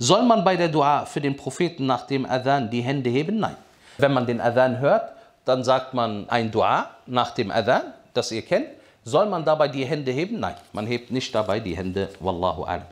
Soll man bei der Dua für den Propheten nach dem Adhan die Hände heben? Nein. Wenn man den Adhan hört, dann sagt man ein Dua nach dem Adhan, das ihr kennt. Soll man dabei die Hände heben? Nein, man hebt nicht dabei die Hände. Wallahu a'lam.